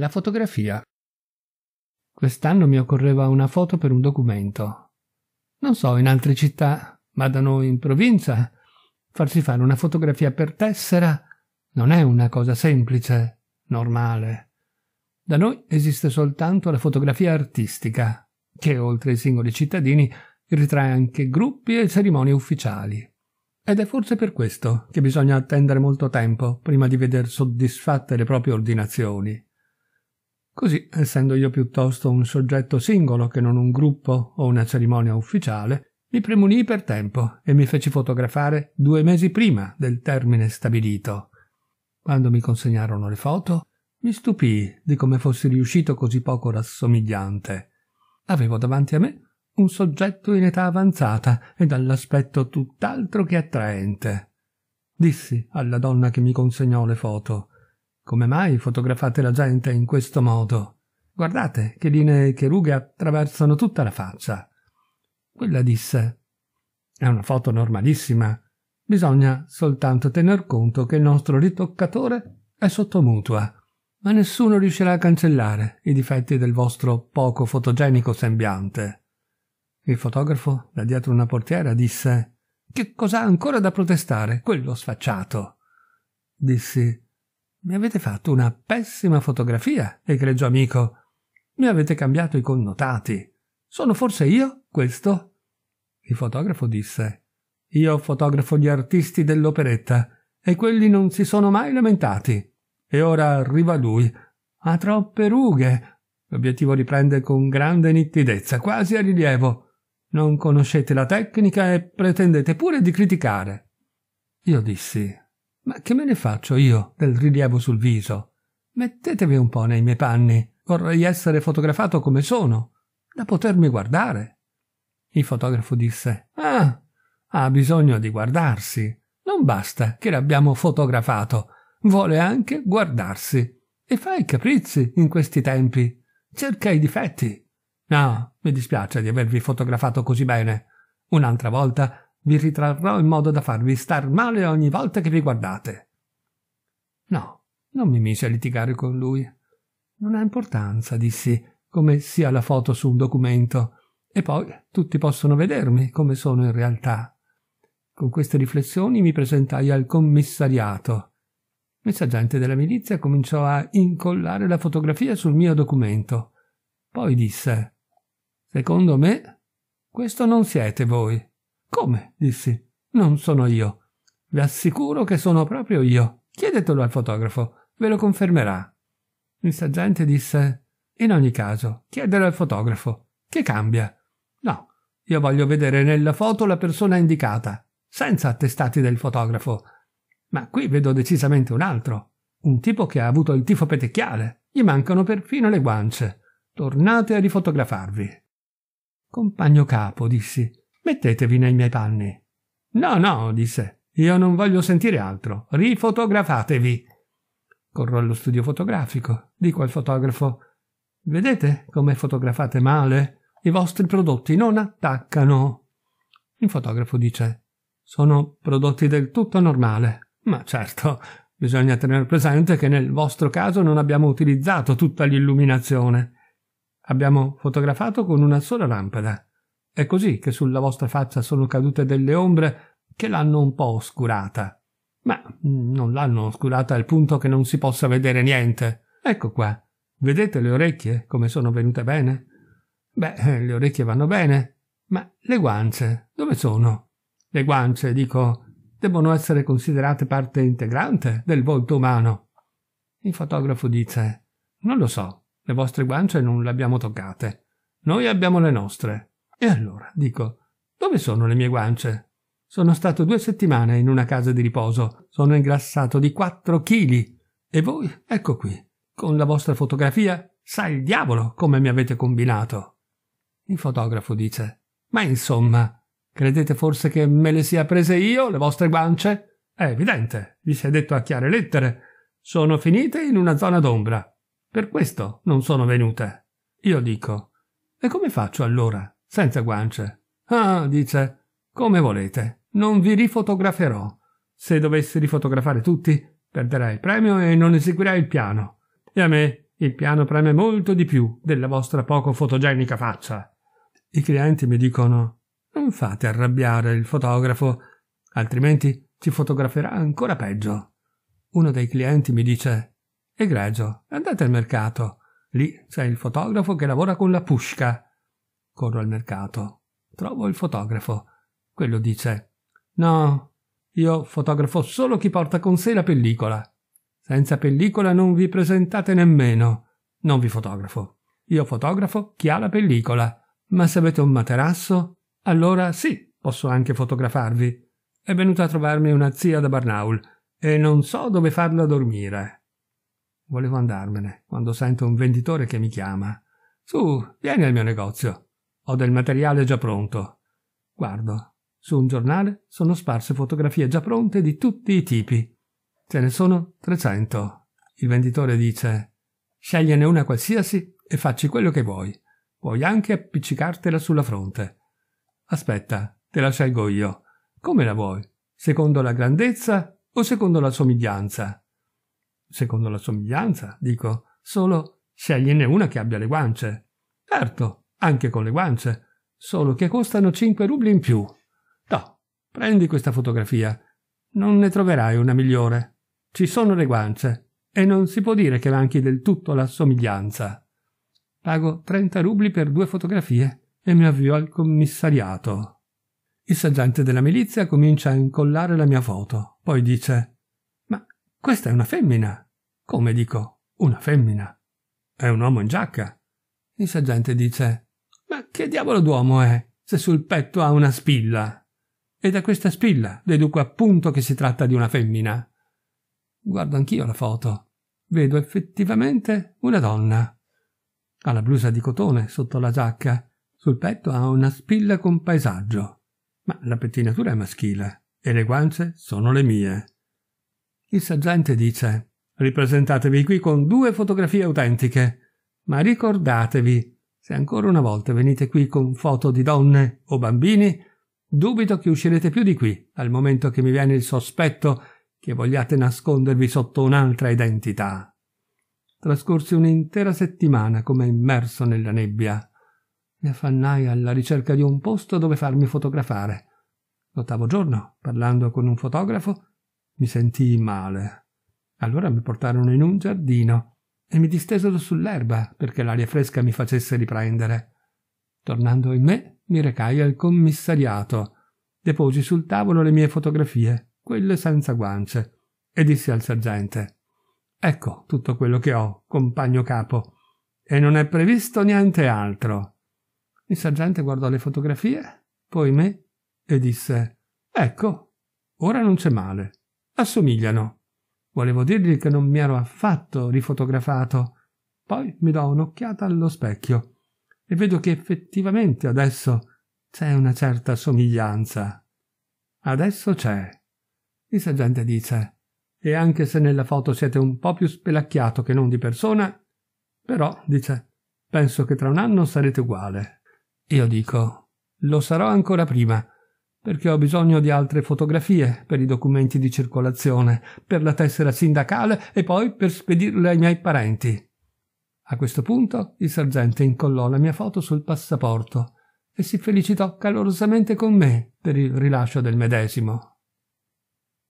La fotografia. Quest'anno mi occorreva una foto per un documento. Non so in altre città, ma da noi in provincia farsi fare una fotografia per tessera non è una cosa semplice, normale. Da noi esiste soltanto la fotografia artistica, che oltre ai singoli cittadini ritrae anche gruppi e cerimonie ufficiali. Ed è forse per questo che bisogna attendere molto tempo prima di veder soddisfatte le proprie ordinazioni. Così, essendo io piuttosto un soggetto singolo che non un gruppo o una cerimonia ufficiale, mi premunii per tempo e mi feci fotografare due mesi prima del termine stabilito. Quando mi consegnarono le foto, mi stupii di come fossi riuscito così poco rassomigliante. Avevo davanti a me un soggetto in età avanzata e dall'aspetto tutt'altro che attraente. Dissi alla donna che mi consegnò le foto come mai fotografate la gente in questo modo? Guardate che linee che rughe attraversano tutta la faccia. Quella disse: È una foto normalissima. Bisogna soltanto tener conto che il nostro ritoccatore è sottomutua, ma nessuno riuscirà a cancellare i difetti del vostro poco fotogenico sembiante. Il fotografo, da dietro una portiera, disse: Che cos'ha ancora da protestare, quello sfacciato? Dissi: mi avete fatto una pessima fotografia, egregio amico. Mi avete cambiato i connotati. Sono forse io questo? Il fotografo disse. Io fotografo gli artisti dell'operetta e quelli non si sono mai lamentati. E ora arriva lui. Ha troppe rughe. L'obiettivo riprende con grande nitidezza, quasi a rilievo. Non conoscete la tecnica e pretendete pure di criticare. Io dissi ma che me ne faccio io del rilievo sul viso? Mettetevi un po' nei miei panni. Vorrei essere fotografato come sono, da potermi guardare. Il fotografo disse: Ah, ha bisogno di guardarsi. Non basta che l'abbiamo fotografato, vuole anche guardarsi. E fa i capricci in questi tempi. Cerca i difetti. No, mi dispiace di avervi fotografato così bene. Un'altra volta vi ritrarrò in modo da farvi star male ogni volta che vi guardate. No, non mi misi a litigare con lui. Non ha importanza, dissi, come sia la foto su un documento. E poi tutti possono vedermi come sono in realtà. Con queste riflessioni mi presentai al commissariato. Il gente della milizia cominciò a incollare la fotografia sul mio documento. Poi disse Secondo me, questo non siete voi. Come? dissi. Non sono io. Vi assicuro che sono proprio io. Chiedetelo al fotografo, ve lo confermerà. Il sergente disse: In ogni caso, chiedere al fotografo. Che cambia? No, io voglio vedere nella foto la persona indicata, senza attestati del fotografo. Ma qui vedo decisamente un altro. Un tipo che ha avuto il tifo petecchiale. Gli mancano perfino le guance. Tornate a rifotografarvi. Compagno capo, dissi, Mettetevi nei miei panni. No, no, disse. Io non voglio sentire altro. Rifotografatevi. Corro allo studio fotografico. Dico al fotografo: Vedete come fotografate male? I vostri prodotti non attaccano. Il fotografo dice: Sono prodotti del tutto normale. Ma certo, bisogna tenere presente che nel vostro caso non abbiamo utilizzato tutta l'illuminazione. Abbiamo fotografato con una sola lampada. È così che sulla vostra faccia sono cadute delle ombre che l'hanno un po' oscurata. Ma mm, non l'hanno oscurata al punto che non si possa vedere niente. Ecco qua. Vedete le orecchie come sono venute bene? Beh, eh, le orecchie vanno bene. Ma le guance, dove sono? Le guance, dico, debbono essere considerate parte integrante del volto umano. Il fotografo dice: Non lo so, le vostre guance non le abbiamo toccate. Noi abbiamo le nostre. E allora dico, dove sono le mie guance? Sono stato due settimane in una casa di riposo, sono ingrassato di quattro chili. E voi, ecco qui, con la vostra fotografia, sa il diavolo come mi avete combinato. Il fotografo dice, ma insomma, Credete forse che me le sia prese io, le vostre guance? È evidente, vi si è detto a chiare lettere. Sono finite in una zona d'ombra. Per questo non sono venute. Io dico, e come faccio allora? senza guance. Ah, dice, come volete, non vi rifotograferò. Se dovessi rifotografare tutti, perderai il premio e non eseguirai il piano. E a me il piano preme molto di più della vostra poco fotogenica faccia. I clienti mi dicono: Non fate arrabbiare il fotografo, altrimenti ci fotograferà ancora peggio. Uno dei clienti mi dice: Egregio, andate al mercato. Lì c'è il fotografo che lavora con la pusca. Corro al mercato. Trovo il fotografo. Quello dice: No, io fotografo solo chi porta con sé la pellicola. Senza pellicola non vi presentate nemmeno. Non vi fotografo. Io fotografo chi ha la pellicola. Ma se avete un materasso, allora sì, posso anche fotografarvi. È venuta a trovarmi una zia da Barnaul e non so dove farla dormire. Volevo andarmene quando sento un venditore che mi chiama. Su, vieni al mio negozio. Ho del materiale già pronto. Guardo. Su un giornale sono sparse fotografie già pronte di tutti i tipi. Ce ne sono 300. Il venditore dice: Scegliene una qualsiasi e facci quello che vuoi. Puoi anche appiccicartela sulla fronte. Aspetta, te la scelgo io. Come la vuoi? Secondo la grandezza o secondo la somiglianza? Secondo la somiglianza, dico, solo scegliene una che abbia le guance. Certo, anche con le guance, solo che costano 5 rubli in più. No, prendi questa fotografia. Non ne troverai una migliore. Ci sono le guance e non si può dire che manchi del tutto la somiglianza. Pago 30 rubli per due fotografie e mi avvio al commissariato. Il sergente della milizia comincia a incollare la mia foto, poi dice Ma questa è una femmina. Come dico, una femmina. È un uomo in giacca. Il sergente dice ma che diavolo d'uomo è, se sul petto ha una spilla? E da questa spilla deduco appunto che si tratta di una femmina. Guardo anch'io la foto. Vedo effettivamente una donna. Ha la blusa di cotone sotto la giacca. Sul petto ha una spilla con paesaggio. Ma la pettinatura è maschile e le guance sono le mie. Il sergente dice: Ripresentatevi qui con due fotografie autentiche. Ma ricordatevi se ancora una volta venite qui con foto di donne o bambini, dubito che uscirete più di qui al momento che mi viene il sospetto che vogliate nascondervi sotto un'altra identità. Trascorsi un'intera settimana come immerso nella nebbia. Mi affannai alla ricerca di un posto dove farmi fotografare. L'ottavo giorno, parlando con un fotografo, mi sentii male. Allora mi portarono in un giardino e mi distesero sull'erba perché l'aria fresca mi facesse riprendere. Tornando in me, mi recai al commissariato. Deposi sul tavolo le mie fotografie, quelle senza guance, e dissi al sergente Ecco tutto quello che ho, compagno capo, e non è previsto niente altro. Il sergente guardò le fotografie, poi me, e disse Ecco, ora non c'è male, assomigliano. Volevo dirgli che non mi ero affatto rifotografato. Poi mi do un'occhiata allo specchio e vedo che effettivamente adesso c'è una certa somiglianza. Adesso c'è. Il sergente dice, e anche se nella foto siete un po' più spelacchiato che non di persona, però, dice, penso che tra un anno sarete uguale. Io dico, lo sarò ancora prima, perché ho bisogno di altre fotografie per i documenti di circolazione, per la tessera sindacale e poi per spedirle ai miei parenti. A questo punto il sergente incollò la mia foto sul passaporto e si felicitò calorosamente con me per il rilascio del medesimo.